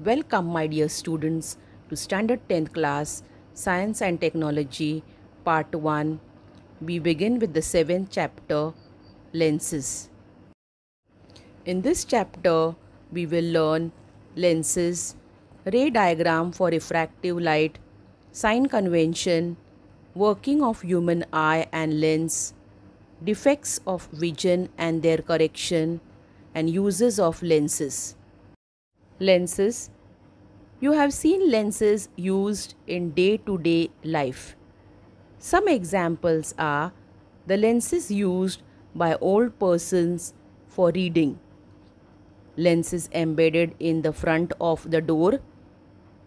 Welcome, my dear students, to Standard 10th class Science and Technology, Part 1. We begin with the 7th chapter Lenses. In this chapter, we will learn lenses, ray diagram for refractive light, sign convention, working of human eye and lens, defects of vision and their correction, and uses of lenses lenses you have seen lenses used in day to day life. Some examples are the lenses used by old persons for reading, lenses embedded in the front of the door,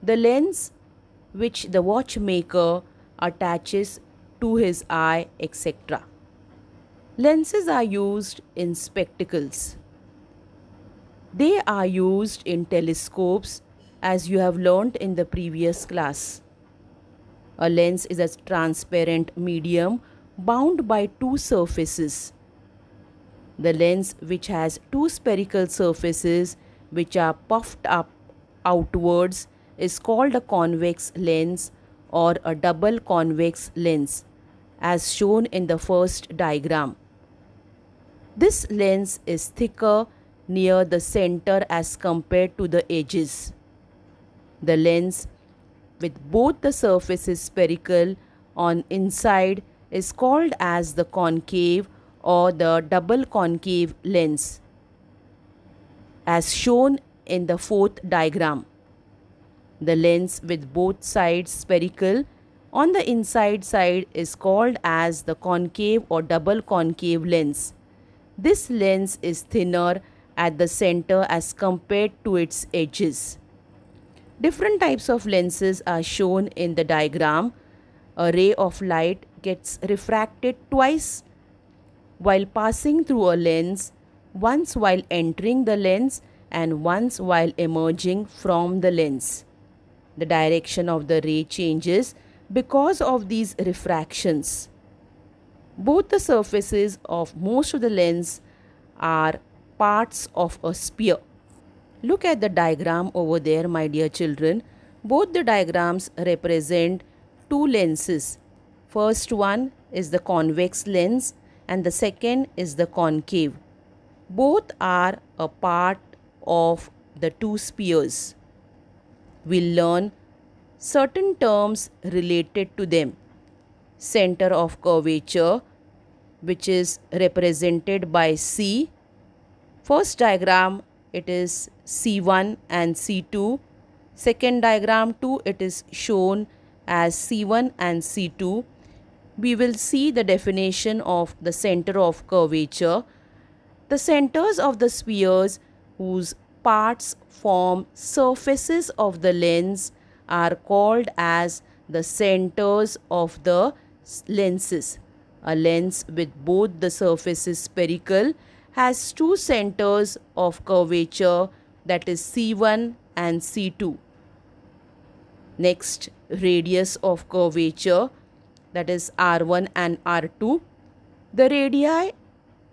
the lens which the watchmaker attaches to his eye, etc. Lenses are used in spectacles. They are used in telescopes as you have learnt in the previous class. A lens is a transparent medium bound by two surfaces. The lens which has two spherical surfaces which are puffed up outwards is called a convex lens or a double convex lens as shown in the first diagram. This lens is thicker near the center as compared to the edges. The lens with both the surfaces spherical on inside is called as the concave or the double concave lens as shown in the fourth diagram. The lens with both sides spherical on the inside side is called as the concave or double concave lens. This lens is thinner at the center as compared to its edges. Different types of lenses are shown in the diagram. A ray of light gets refracted twice while passing through a lens, once while entering the lens and once while emerging from the lens. The direction of the ray changes because of these refractions. Both the surfaces of most of the lens are parts of a sphere. Look at the diagram over there my dear children. Both the diagrams represent two lenses. First one is the convex lens and the second is the concave. Both are a part of the two spheres. We'll learn certain terms related to them. Center of curvature which is represented by C First diagram it is C1 and C2. Second diagram 2 it is shown as C1 and C2. We will see the definition of the center of curvature. The centers of the spheres whose parts form surfaces of the lens are called as the centers of the lenses. A lens with both the surfaces spherical has two centers of curvature that is C1 and C2. Next, radius of curvature that is R1 and R2. The radii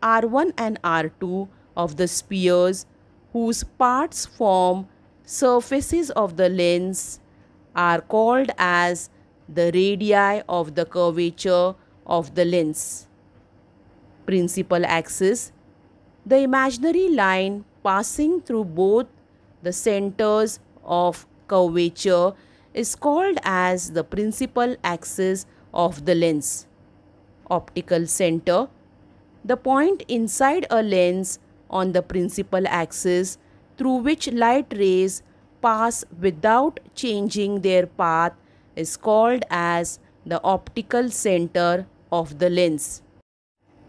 R1 and R2 of the spheres whose parts form surfaces of the lens are called as the radii of the curvature of the lens. Principal axis the imaginary line passing through both the centers of curvature is called as the principal axis of the lens. Optical center The point inside a lens on the principal axis through which light rays pass without changing their path is called as the optical center of the lens.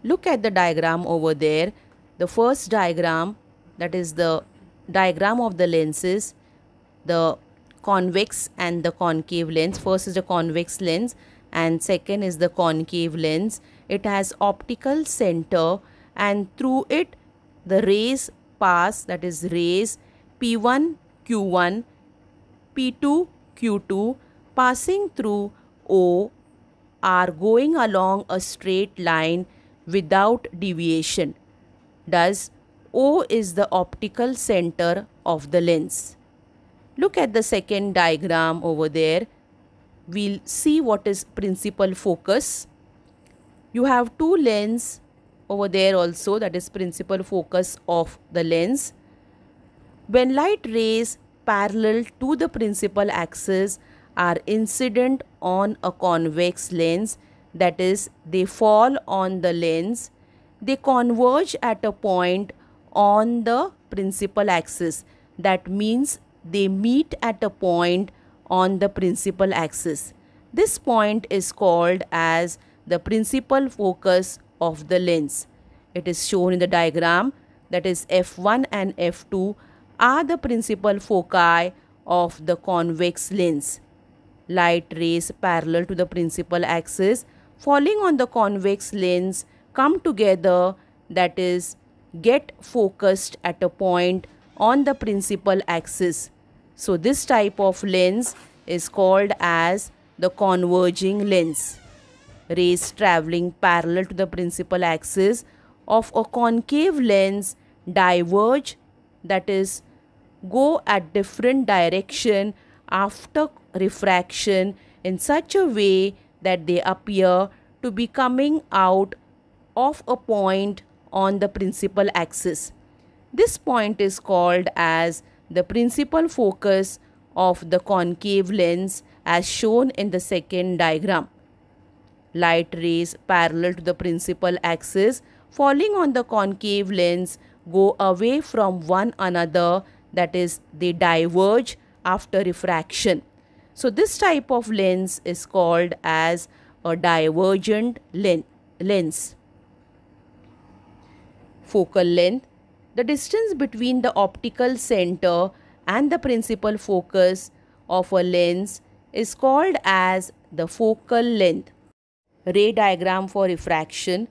Look at the diagram over there the first diagram, that is the diagram of the lenses, the convex and the concave lens. First is the convex lens and second is the concave lens. It has optical center and through it the rays pass that is rays P1, Q1, P2, Q2 passing through O are going along a straight line without deviation does O is the optical center of the lens. Look at the second diagram over there. We'll see what is principal focus. You have two lenses over there also that is principal focus of the lens. When light rays parallel to the principal axis are incident on a convex lens that is they fall on the lens they converge at a point on the principal axis. That means they meet at a point on the principal axis. This point is called as the principal focus of the lens. It is shown in the diagram that is F1 and F2 are the principal foci of the convex lens. Light rays parallel to the principal axis falling on the convex lens come together, that is, get focused at a point on the principal axis. So this type of lens is called as the converging lens. Rays travelling parallel to the principal axis of a concave lens diverge that is go at different direction after refraction in such a way that they appear to be coming out of a point on the principal axis. This point is called as the principal focus of the concave lens as shown in the second diagram. Light rays parallel to the principal axis falling on the concave lens go away from one another that is they diverge after refraction. So this type of lens is called as a divergent len lens focal length, the distance between the optical center and the principal focus of a lens is called as the focal length. Ray diagram for refraction.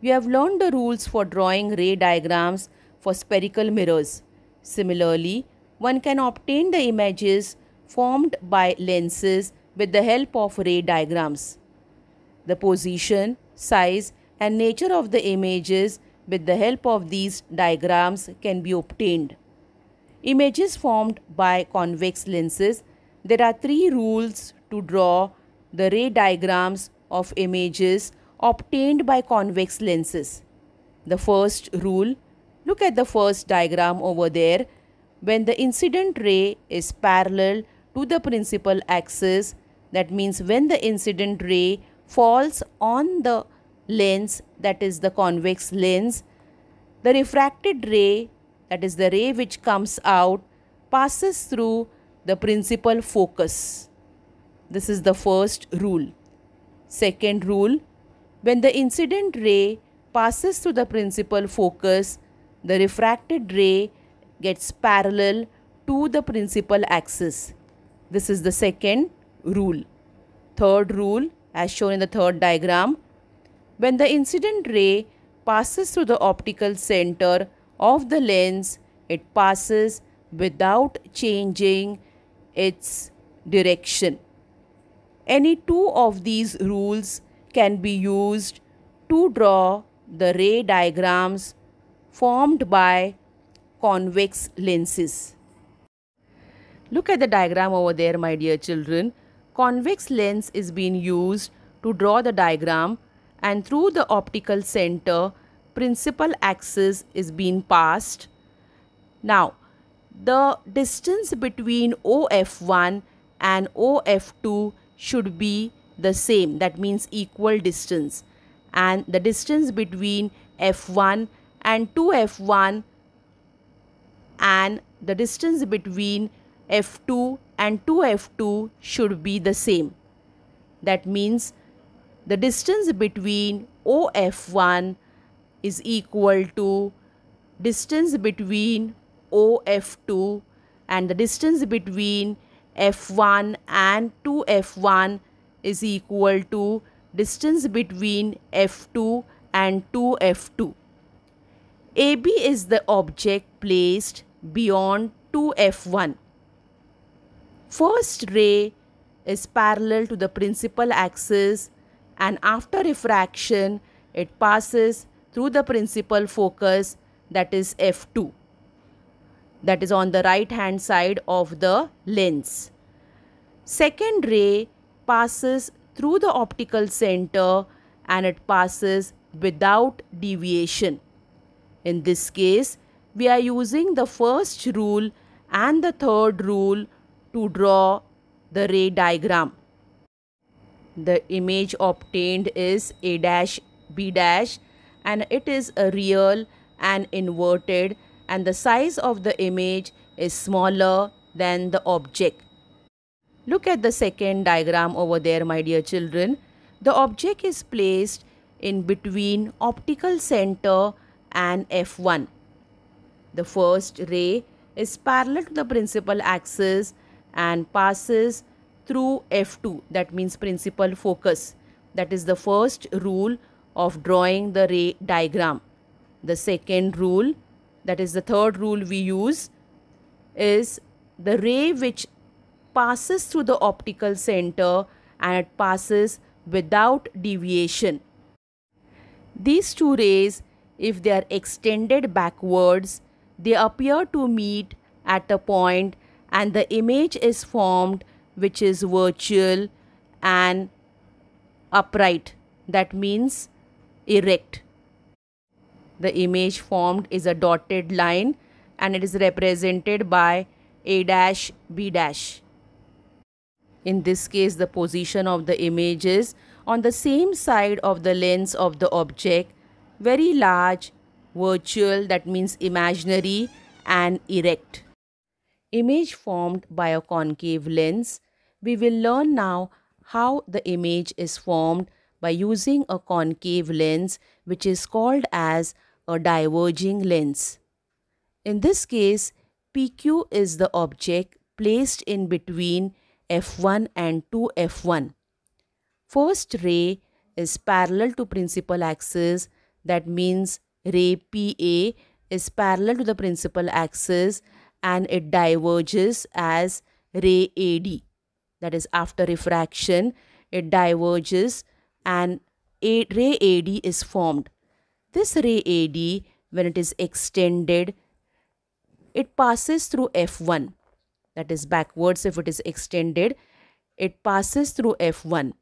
We have learned the rules for drawing ray diagrams for spherical mirrors. Similarly, one can obtain the images formed by lenses with the help of ray diagrams. The position, size and nature of the images with the help of these diagrams can be obtained. Images formed by convex lenses. There are three rules to draw the ray diagrams of images obtained by convex lenses. The first rule, look at the first diagram over there. When the incident ray is parallel to the principal axis, that means when the incident ray falls on the lens, that is the convex lens, the refracted ray, that is the ray which comes out, passes through the principal focus. This is the first rule. Second rule, when the incident ray passes through the principal focus, the refracted ray gets parallel to the principal axis. This is the second rule. Third rule, as shown in the third diagram, when the incident ray passes through the optical center of the lens, it passes without changing its direction. Any two of these rules can be used to draw the ray diagrams formed by convex lenses. Look at the diagram over there, my dear children. Convex lens is being used to draw the diagram and through the optical center principal axis is being passed. Now the distance between OF1 and OF2 should be the same that means equal distance and the distance between F1 and 2F1 and the distance between F2 and 2F2 should be the same. That means the distance between OF1 is equal to distance between OF2 and the distance between F1 and 2F1 is equal to distance between F2 and 2F2. AB is the object placed beyond 2F1. First ray is parallel to the principal axis and after refraction it passes through the principal focus that is F2 that is on the right hand side of the lens. Second ray passes through the optical center and it passes without deviation. In this case, we are using the first rule and the third rule to draw the ray diagram. The image obtained is A dash B dash and it is a real and inverted and the size of the image is smaller than the object. Look at the second diagram over there my dear children. The object is placed in between optical center and F1. The first ray is parallel to the principal axis and passes through F2, that means principal focus. That is the first rule of drawing the ray diagram. The second rule, that is the third rule we use, is the ray which passes through the optical center and it passes without deviation. These two rays, if they are extended backwards, they appear to meet at a point and the image is formed which is virtual and upright, that means erect. The image formed is a dotted line and it is represented by A dash B dash. In this case, the position of the image is on the same side of the lens of the object, very large, virtual that means imaginary and erect. Image formed by a concave lens we will learn now how the image is formed by using a concave lens which is called as a diverging lens. In this case, PQ is the object placed in between F1 and 2F1. First ray is parallel to principal axis that means ray PA is parallel to the principal axis and it diverges as ray AD that is after refraction it diverges and a ray AD is formed. This ray AD when it is extended it passes through F1 that is backwards if it is extended it passes through F1.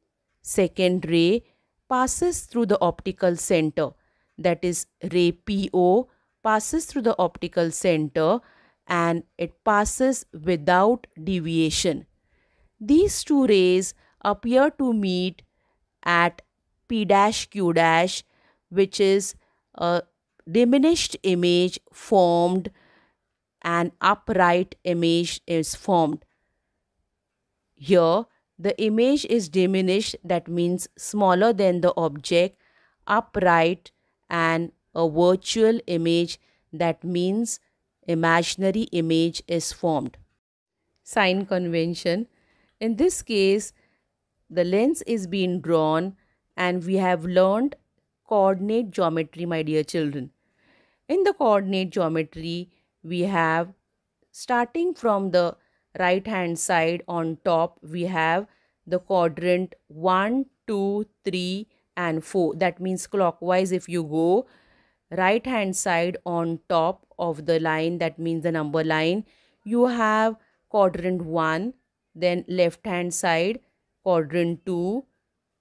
Second ray passes through the optical center that is ray PO passes through the optical center and it passes without deviation. These two rays appear to meet at P dash Q dash which is a diminished image formed an upright image is formed. Here the image is diminished that means smaller than the object upright and a virtual image that means imaginary image is formed. Sign convention in this case, the lens is being drawn and we have learned coordinate geometry, my dear children. In the coordinate geometry, we have starting from the right hand side on top, we have the quadrant 1, 2, 3 and 4. That means clockwise if you go right hand side on top of the line that means the number line you have quadrant 1 then left hand side quadrant 2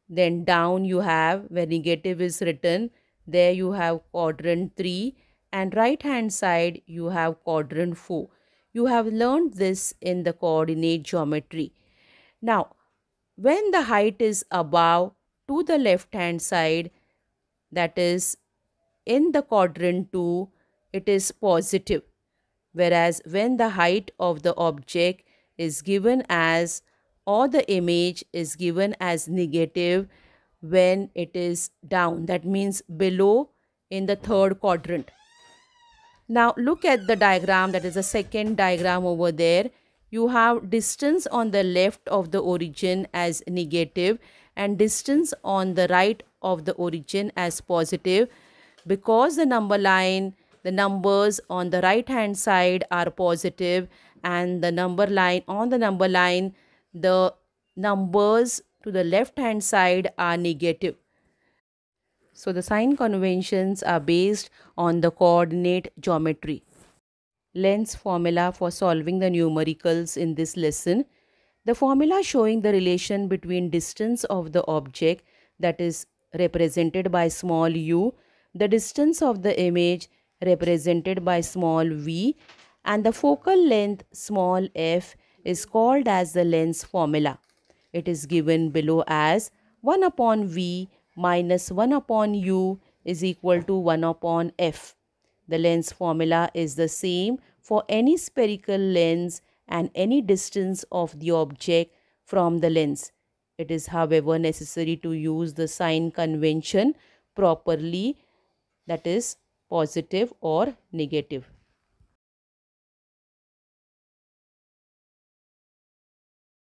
then down you have where negative is written there you have quadrant 3 and right hand side you have quadrant 4 you have learned this in the coordinate geometry now when the height is above to the left hand side that is in the quadrant 2 it is positive whereas when the height of the object is given as or the image is given as negative when it is down that means below in the third quadrant now look at the diagram that is the second diagram over there you have distance on the left of the origin as negative and distance on the right of the origin as positive because the number line the numbers on the right hand side are positive and the number line on the number line the numbers to the left hand side are negative so the sign conventions are based on the coordinate geometry Lens formula for solving the numericals in this lesson the formula showing the relation between distance of the object that is represented by small u the distance of the image represented by small v and the focal length small f is called as the lens formula. It is given below as 1 upon v minus 1 upon u is equal to 1 upon f. The lens formula is the same for any spherical lens and any distance of the object from the lens. It is however necessary to use the sign convention properly that is positive or negative.